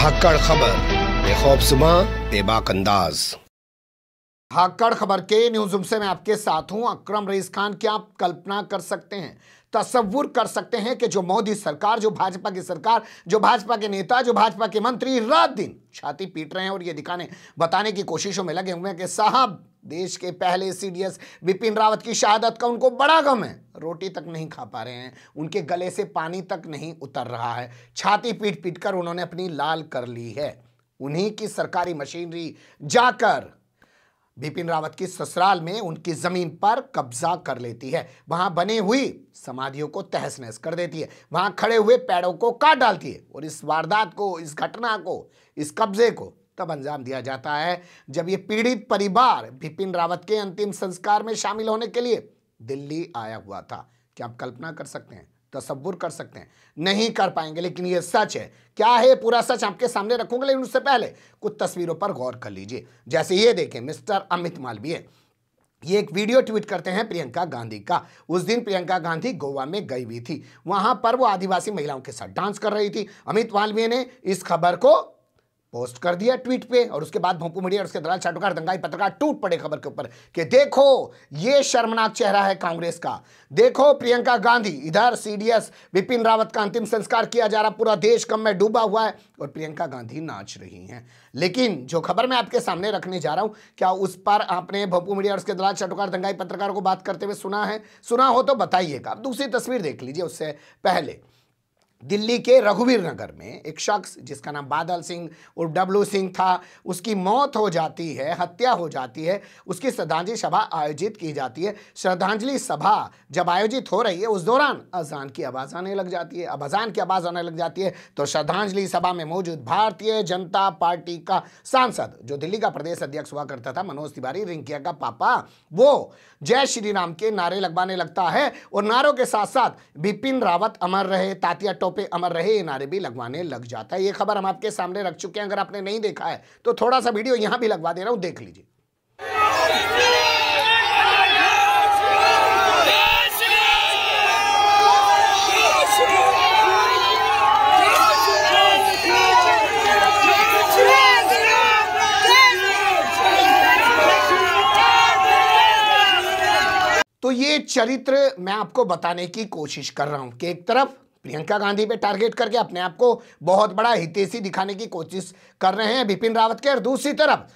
धाकड़ खबर सुबह बेबाक अंदाज धाकड़ खबर के न्यूज से मैं आपके साथ हूं अक्रम रईस खान क्या आप कल्पना कर सकते हैं तस्वुर कर सकते हैं कि जो मोदी सरकार जो भाजपा की सरकार जो भाजपा के नेता जो भाजपा के मंत्री रात दिन छाती पीट रहे हैं और ये दिखाने बताने की कोशिशों में लगे हुए हैं कि साहब देश के पहले सीडीएस विपिन रावत की शहादत का उनको बड़ा गम है रोटी तक नहीं खा पा रहे हैं उनके गले से पानी तक नहीं उतर रहा है छाती पीट पीट कर उन्होंने अपनी लाल कर ली है उन्हीं की सरकारी मशीनरी जाकर विपिन रावत की ससुराल में उनकी जमीन पर कब्जा कर लेती है वहां बने हुई समाधियों को तहस नहस कर देती है वहां खड़े हुए पेड़ों को काट डालती है और इस वारदात को इस घटना को इस कब्जे को तब अंजाम दिया जाता है जब ये पीड़ित परिवार विपिन रावत के अंतिम संस्कार में शामिल होने के लिए दिल्ली आया हुआ था क्या आप कल्पना कर सकते हैं तस्वुर कर सकते हैं नहीं कर पाएंगे लेकिन ये सच है क्या है पूरा सच आपके सामने रखूंगा लेकिन उससे पहले कुछ तस्वीरों पर गौर कर लीजिए जैसे ये देखें मिस्टर अमित मालवीय ये एक वीडियो ट्वीट करते हैं प्रियंका गांधी का उस दिन प्रियंका गांधी गोवा में गई हुई थी वहां पर वो आदिवासी महिलाओं के साथ डांस कर रही थी अमित मालवीय ने इस खबर को पोस्ट कर दिया ट्वीट पे और उसके बाद भोंपू मीडिया और उसके दलाल चाटुकार दंगाई पत्रकार टूट पड़े खबर के ऊपर कि देखो ये शर्मनाक चेहरा है कांग्रेस का देखो प्रियंका गांधी इधर सीडीएस विपिन रावत का अंतिम संस्कार किया जा रहा पूरा देश कम में डूबा हुआ है और प्रियंका गांधी नाच रही हैं लेकिन जो खबर मैं आपके सामने रखने जा रहा हूं क्या उस पर आपने भोपू मीडिया और उसके दलाल चाटुकार दंगाई पत्रकार को बात करते हुए सुना है सुना हो तो बताइएगा दूसरी तस्वीर देख लीजिए उससे पहले दिल्ली के रघुवीर नगर में एक शख्स जिसका नाम बादल सिंह और डब्लू सिंह था उसकी मौत हो जाती है हत्या हो जाती है उसकी श्रद्धांजलि सभा आयोजित की जाती है श्रद्धांजलि सभा जब आयोजित हो रही है उस दौरान अजान की आवाज़ आने लग जाती है अब अजान की आवाज़ आने लग जाती है तो श्रद्धांजलि सभा में मौजूद भारतीय जनता पार्टी का सांसद जो दिल्ली का प्रदेश अध्यक्ष हुआ करता था मनोज तिवारी रिंकिया का पापा वो जय श्री राम के नारे लगवाने लगता है और नारों के साथ साथ बिपिन रावत अमर रहे तातिया दावों पे अमर रहे इनारे भी लगवाने लग जाता है ये खबर हम आपके सामने रख चुके हैं अगर आपने नहीं देखा है तो थोड़ा सा वीडियो यहां भी लगवा दे रहा हूं देख लीजिए तो ये चरित्र मैं आपको बताने की कोशिश कर रहा हूं कि एक तरफ प्रियंका गांधी पे टारगेट करके अपने आप को बहुत बड़ा हितेशी दिखाने की कोशिश कर रहे हैं बिपिन रावत के और दूसरी तरफ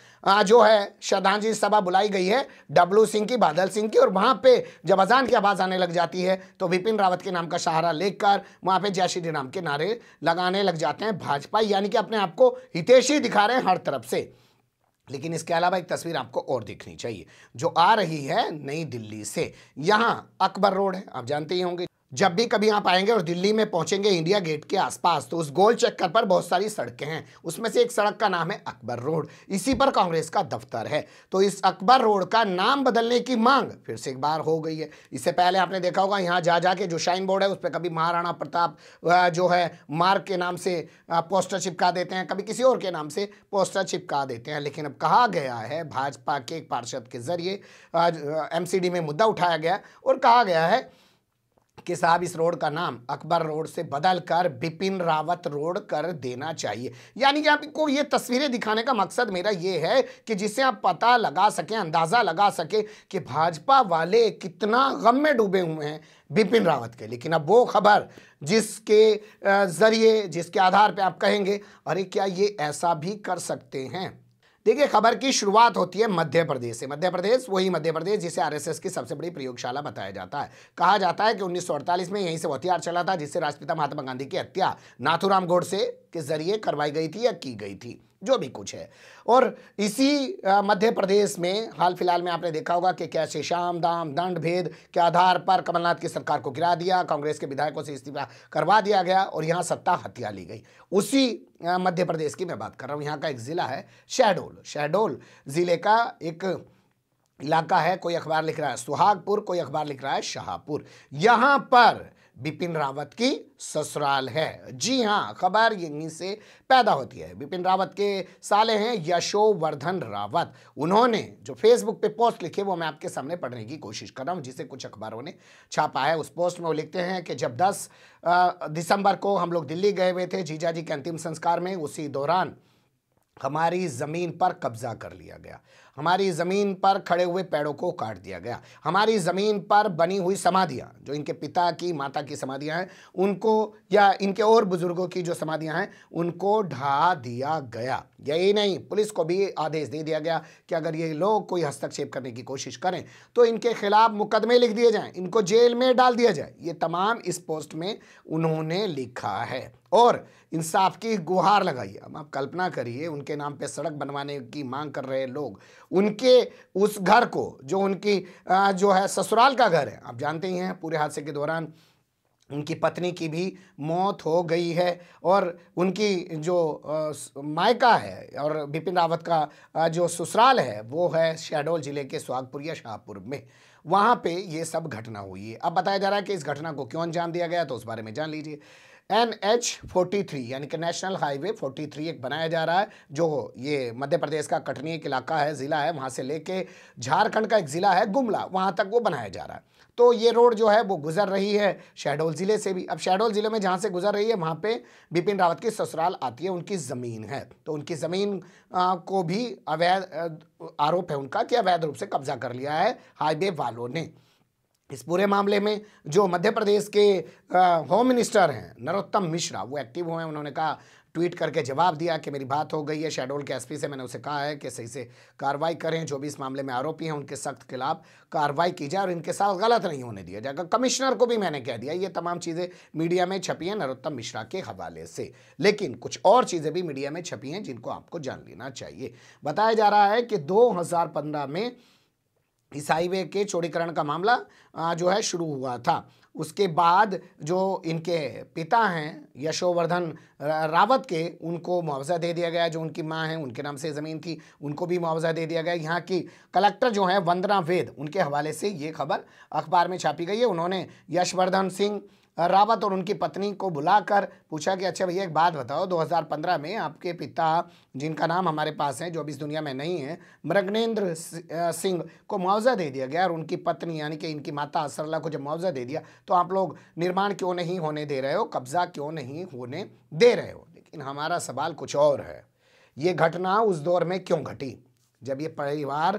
जो है श्रद्धांजलि सभा बुलाई गई है डब्लू सिंह की बादल सिंह की और वहाँ पे जब अजान की आवाज़ आने लग जाती है तो बिपिन रावत के नाम का सहारा लेकर वहाँ पे जय श्री राम के नारे लगाने लग जाते हैं भाजपा यानी कि अपने आप को हितेशी दिखा रहे हैं हर तरफ से लेकिन इसके अलावा एक तस्वीर आपको और देखनी चाहिए जो आ रही है नई दिल्ली से यहाँ अकबर रोड है आप जानते ही होंगे जब भी कभी आप आएंगे और दिल्ली में पहुंचेंगे इंडिया गेट के आसपास तो उस गोल चक्कर पर बहुत सारी सड़कें हैं उसमें से एक सड़क का नाम है अकबर रोड इसी पर कांग्रेस का दफ्तर है तो इस अकबर रोड का नाम बदलने की मांग फिर से एक बार हो गई है इससे पहले आपने देखा होगा यहाँ जा जाके जो शाइन बोर्ड है उस पर कभी महाराणा प्रताप जो है मार्ग के नाम से पोस्टर चिपका देते हैं कभी किसी और के नाम से पोस्टर चिपका देते हैं लेकिन अब कहा गया है भाजपा के एक पार्षद के जरिए एम में मुद्दा उठाया गया और कहा गया है कि साहब इस रोड का नाम अकबर रोड से बदल कर बिपिन रावत रोड कर देना चाहिए यानी कि आपको ये तस्वीरें दिखाने का मकसद मेरा ये है कि जिससे आप पता लगा सकें अंदाज़ा लगा सकें कि भाजपा वाले कितना गम में डूबे हुए हैं बिपिन रावत के लेकिन अब वो खबर जिसके ज़रिए जिसके आधार पर आप कहेंगे अरे क्या ये ऐसा भी कर सकते हैं देखिए खबर की शुरुआत होती है मध्य प्रदेश से मध्य प्रदेश वही मध्य प्रदेश जिसे आरएसएस की सबसे बड़ी प्रयोगशाला बताया जाता है कहा जाता है कि उन्नीस में यहीं से हथियार चला था जिससे राष्ट्रपिता महात्मा गांधी की हत्या नाथुराम से के जरिए करवाई गई थी या की गई थी जो भी कुछ है और इसी मध्य प्रदेश में हाल फिलहाल में आपने देखा होगा कि कैसे शाम दाम दंड भेद के आधार पर कमलनाथ की सरकार को गिरा दिया कांग्रेस के विधायकों से इस्तीफा करवा दिया गया और यहां सत्ता हत्या ली गई उसी मध्य प्रदेश की मैं बात कर रहा हूं यहां का एक ज़िला है शहडोल शहडोल ज़िले का एक इलाका है कोई अखबार लिख रहा है सुहागपुर कोई अखबार लिख रहा है शाहपुर यहां पर बिपिन रावत की ससुराल है जी हाँ खबर यहीं से पैदा होती है बिपिन रावत के साले हैं यशोवर्धन रावत उन्होंने जो फेसबुक पे पोस्ट लिखी वो मैं आपके सामने पढ़ने की कोशिश कर रहा हूँ जिसे कुछ अखबारों ने छापा है उस पोस्ट में वो लिखते हैं कि जब 10 दिसंबर को हम लोग दिल्ली गए हुए थे जीजा जी के अंतिम संस्कार में उसी दौरान हमारी ज़मीन पर कब्जा कर लिया गया हमारी ज़मीन पर खड़े हुए पेड़ों को काट दिया गया हमारी ज़मीन पर बनी हुई समाधियाँ जो इनके पिता की माता की समाधियाँ हैं उनको या इनके और बुज़ुर्गों की जो समाधियाँ हैं उनको ढहा दिया गया यही नहीं पुलिस को भी आदेश दे दिया गया कि अगर ये लोग कोई हस्तक्षेप करने की कोशिश करें तो इनके खिलाफ मुकदमे लिख दिए जाएँ इनको जेल में डाल दिया जाए ये तमाम इस पोस्ट में उन्होंने लिखा है और इंसाफ की गुहार लगाई अब आप कल्पना करिए उनके नाम पे सड़क बनवाने की मांग कर रहे लोग उनके उस घर को जो उनकी जो है ससुराल का घर है आप जानते ही हैं पूरे हादसे के दौरान उनकी पत्नी की भी मौत हो गई है और उनकी जो मायका है और बिपिन रावत का जो ससुराल है वो है शहडोल ज़िले के सुहागपुर या शाहपुर में वहाँ पे ये सब घटना हुई है अब बताया जा रहा है कि इस घटना को क्यों अंजाम दिया गया तो उस बारे में जान लीजिए एन एच फोर्टी थ्री यानी कि नेशनल हाईवे फोर्टी थ्री एक बनाया जा रहा है जो ये मध्य प्रदेश का कटनी एक इलाका है ज़िला है वहाँ से लेके झारखंड का एक ज़िला है गुमला वहाँ तक वो बनाया जा रहा है तो ये रोड जो है वो गुजर रही है शहडोल ज़िले से भी अब शहडोल ज़िले में जहाँ से गुजर रही है वहाँ पे बिपिन रावत की ससुराल आती है उनकी ज़मीन है तो उनकी ज़मीन को भी अवैध आरोप है उनका कि अवैध रूप से कब्जा कर लिया है हाईवे वालों ने इस पूरे मामले में जो मध्य प्रदेश के होम मिनिस्टर हैं नरोत्तम मिश्रा वो एक्टिव हुए हैं उन्होंने कहा ट्वीट करके जवाब दिया कि मेरी बात हो गई है शेड्यूल के एसपी से मैंने उसे कहा है कि सही से कार्रवाई करें जो भी इस मामले में आरोपी हैं उनके सख्त खिलाफ कार्रवाई की जाए और इनके साथ गलत नहीं होने दिया जाएगा कमिश्नर को भी मैंने कह दिया ये तमाम चीज़ें मीडिया में छपी हैं नरोत्तम मिश्रा के हवाले से लेकिन कुछ और चीज़ें भी मीडिया में छपी हैं जिनको आपको जान लेना चाहिए बताया जा रहा है कि दो में ईसाई वे के चोरीकरण का मामला जो है शुरू हुआ था उसके बाद जो इनके पिता हैं यशोवर्धन रावत के उनको मुआवजा दे दिया गया जो उनकी माँ हैं उनके नाम से ज़मीन थी उनको भी मुआवजा दे दिया गया यहाँ की कलेक्टर जो हैं वंदना वेद उनके हवाले से ये खबर अखबार में छापी गई है उन्होंने यशवर्धन सिंह रावत और उनकी पत्नी को बुलाकर पूछा कि अच्छा भैया एक बात बताओ 2015 में आपके पिता जिनका नाम हमारे पास है जो अब इस दुनिया में नहीं है मृगनेन्द्र सिंह को मुआवजा दे दिया गया और उनकी पत्नी यानी कि इनकी माता असरला को जब मुआवजा दे दिया तो आप लोग निर्माण क्यों नहीं होने दे रहे हो कब्जा क्यों नहीं होने दे रहे हो लेकिन हमारा सवाल कुछ और है ये घटना उस दौर में क्यों घटी जब ये परिवार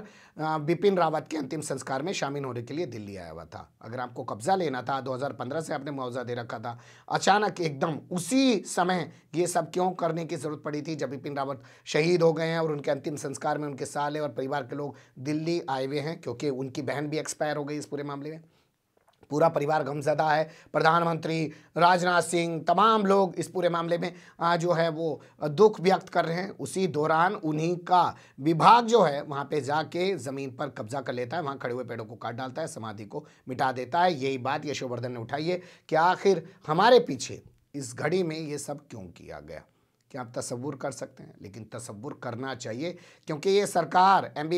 बिपिन रावत के अंतिम संस्कार में शामिल होने के लिए दिल्ली आया हुआ था अगर आपको कब्जा लेना था 2015 से आपने मुआवजा दे रखा था अचानक एकदम उसी समय ये सब क्यों करने की ज़रूरत पड़ी थी जब बिपिन रावत शहीद हो गए हैं और उनके अंतिम संस्कार में उनके साले और परिवार के लोग दिल्ली आए हुए हैं क्योंकि उनकी बहन भी एक्सपायर हो गई इस पूरे मामले में पूरा परिवार गमजदा है प्रधानमंत्री राजनाथ सिंह तमाम लोग इस पूरे मामले में जो है वो दुख व्यक्त कर रहे हैं उसी दौरान उन्हीं का विभाग जो है वहाँ पे जाके ज़मीन पर कब्जा कर लेता है वहाँ खड़े हुए पेड़ों को काट डालता है समाधि को मिटा देता है यही बात यशोवर्धन ने उठाई है कि आखिर हमारे पीछे इस घड़ी में ये सब क्यों किया गया क्या आप तस्वुर कर सकते हैं लेकिन तस्वुर करना चाहिए क्योंकि ये सरकार एम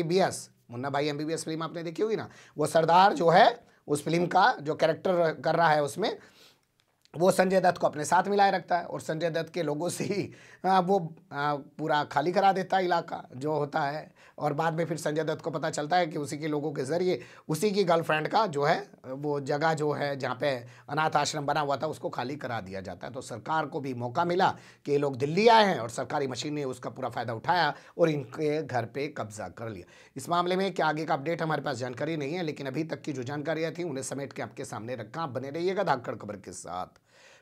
Munna Bhai M B B S film आपने देखी होगी ना वो सरदार जो है उस फिल्म का जो कैरेक्टर कर रहा है उसमें वो संजय दत्त को अपने साथ मिलाए रखता है और संजय दत्त के लोगों से ही हाँ, वो हाँ, पूरा खाली करा देता है इलाका जो होता है और बाद में फिर संजय दत्त को पता चलता है कि उसी के लोगों के ज़रिए उसी की गर्लफ्रेंड का जो है वो जगह जो है जहाँ पे अनाथ आश्रम बना हुआ था उसको खाली करा दिया जाता है तो सरकार को भी मौका मिला कि ये लोग दिल्ली आए हैं और सरकारी मशीन ने उसका पूरा फ़ायदा उठाया और इनके घर पर कब्जा कर लिया इस मामले में क्या आगे का अपडेट हमारे पास जानकारी नहीं है लेकिन अभी तक की जो जानकारियाँ थी उन्हें समेट के आपके सामने रखा बने रहिएगा धाकड़ खबर के साथ